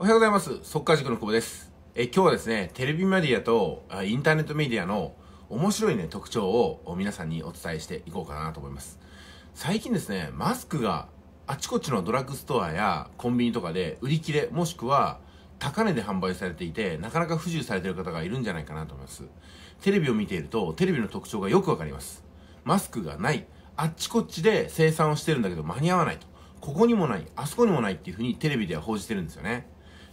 おはようございます。速稼塾の久保です。え、今日はですね、テレビメディアとインターネットメディアの面白いね、特徴を皆さんにお伝えしていこうかなと思います。最近ですね、マスクがあちこちのドラッグストアやコンビニとかで売り切れ、もしくは高値で販売されていて、なかなか不自由されている方がいるんじゃないかなと思います。テレビを見ていると、テレビの特徴がよくわかります。マスクがない、あっちこっちで生産をしてるんだけど間に合わないと。ここにもない、あそこにもないっていうふうにテレビでは報じてるんですよね。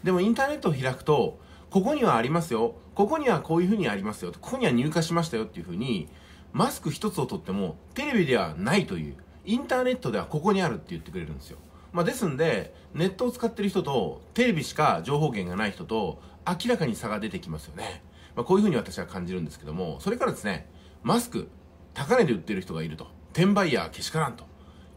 でもインターネットを開くと、ここにはありますよ。ここにはこういうふうにありますよ。ここには入荷しましたよっていうふうに、マスク一つを取ってもテレビではないという、インターネットではここにあるって言ってくれるんですよ。まあ、ですんで、ネットを使ってる人と、テレビしか情報源がない人と、明らかに差が出てきますよね。まあ、こういうふうに私は感じるんですけども、それからですね、マスク、高値で売ってる人がいると。転売ヤーけしからんと。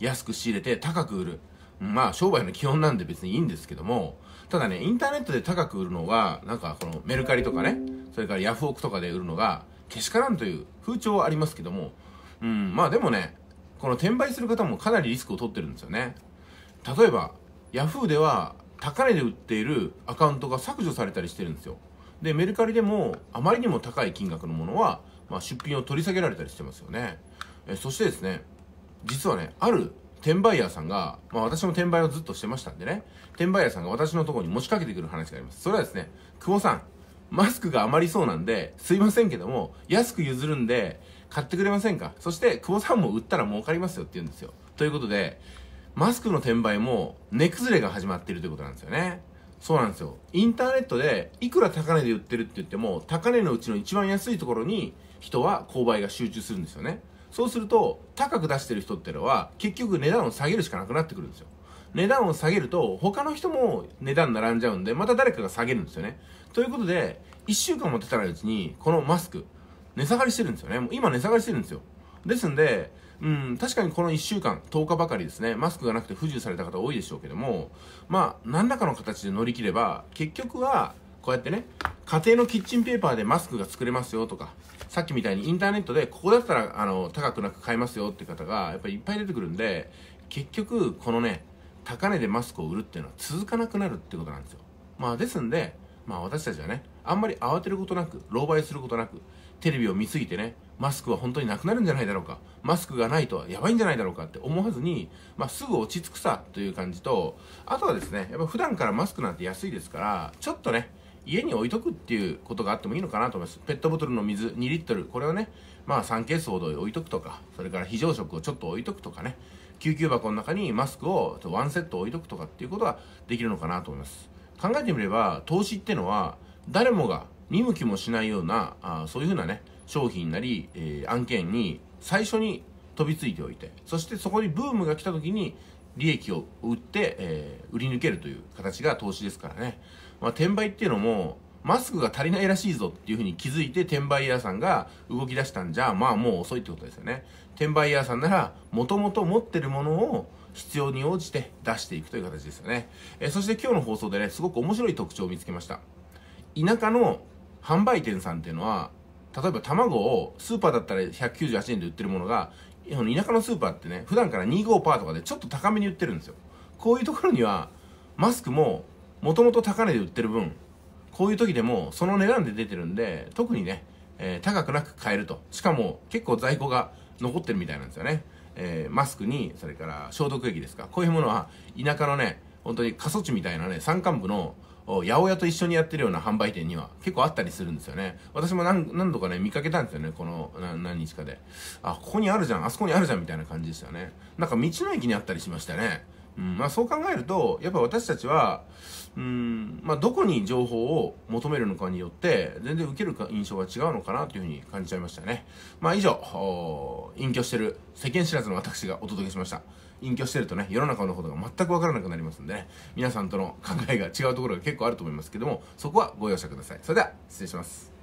安く仕入れて高く売る。まあ、商売の基本なんで別にいいんですけども、ただね、インターネットで高く売るのが、なんかこのメルカリとかね、それからヤフオクとかで売るのが、けしからんという風潮はありますけども、うん、まあでもね、この転売する方もかなりリスクを取ってるんですよね。例えば、ヤフーでは高値で売っているアカウントが削除されたりしてるんですよ。で、メルカリでもあまりにも高い金額のものは、まあ、出品を取り下げられたりしてますよね。えそしてですね、実はね、ある転売屋さんが、まあ私も転売をずっとしてましたんでね、転売屋さんが私のところに持ちかけてくる話があります。それはですね、久保さん、マスクが余りそうなんで、すいませんけども、安く譲るんで、買ってくれませんかそして、久保さんも売ったら儲かりますよって言うんですよ。ということで、マスクの転売も、値崩れが始まっているということなんですよね。そうなんですよ。インターネットで、いくら高値で売ってるって言っても、高値のうちの一番安いところに、人は購買が集中するんですよね。そうすると、高く出してる人ってのは、結局値段を下げるしかなくなってくるんですよ。値段を下げると、他の人も値段並んじゃうんで、また誰かが下げるんですよね。ということで、1週間も経たないうちに、このマスク、値下がりしてるんですよね。もう今値下がりしてるんですよ。ですんで、うん、確かにこの1週間、10日ばかりですね、マスクがなくて不自由された方多いでしょうけども、まあ、何らかの形で乗り切れば、結局は、こうやってね、家庭のキッチンペーパーでマスクが作れますよとか、さっきみたいにインターネットでここだったらあの高くなく買えますよって方がやっぱりいっぱい出てくるんで、結局このね、高値でマスクを売るっていうのは続かなくなるってことなんですよ。まあですんで、まあ私たちはね、あんまり慌てることなく、狼狽することなく、テレビを見すぎてね、マスクは本当になくなるんじゃないだろうか、マスクがないとやばいんじゃないだろうかって思わずに、まあ、すぐ落ち着くさという感じと、あとはですね、やっぱ普段からマスクなんて安いですから、ちょっとね、家に置いとくっていうことがあってもいいのかなと思います。ペットボトルの水2リットル、これをね、まあ3ケースほど置いとくとか、それから非常食をちょっと置いとくとかね、救急箱の中にマスクをワンセット置いとくとかっていうことはできるのかなと思います。考えてみれば、投資ってのは、誰もが見向きもしないような、あそういうふうなね、商品なり、えー、案件に最初に飛びついておいて、そしてそこにブームが来た時に利益を売って、えー、売り抜けるという形が投資ですからね。まあ、転売っていうのも、マスクが足りないらしいぞっていうふうに気づいて転売屋さんが動き出したんじゃ、まあもう遅いってことですよね。転売屋さんなら、もともと持ってるものを必要に応じて出していくという形ですよね。えそして今日の放送でね、すごく面白い特徴を見つけました。田舎の販売店さんっていうのは、例えば卵をスーパーだったら198円で売ってるものが、田舎のスーパーってね、普段から25%とかでちょっと高めに売ってるんですよ。こういうところには、マスクももともと高値で売ってる分、こういう時でもその値段で出てるんで、特にね、えー、高くなく買えると。しかも結構在庫が残ってるみたいなんですよね。えー、マスクに、それから消毒液ですか。こういうものは田舎のね、本当に過疎地みたいなね、山間部の八百屋と一緒にやってるような販売店には結構あったりするんですよね。私も何何度かね、見かけたんですよね、この何日かで。あ、ここにあるじゃん、あそこにあるじゃんみたいな感じですよね。なんか道の駅にあったりしましたね。うんまあ、そう考えるとやっぱ私たちはうんまあ、どこに情報を求めるのかによって全然受ける印象が違うのかなというふうに感じちゃいましたね。まあ以上、隠居してる世間知らずの私がお届けしました。隠居してるとね、世の中のことが全くわからなくなりますんでね、皆さんとの考えが違うところが結構あると思いますけども、そこはご容赦ください。それでは、失礼します。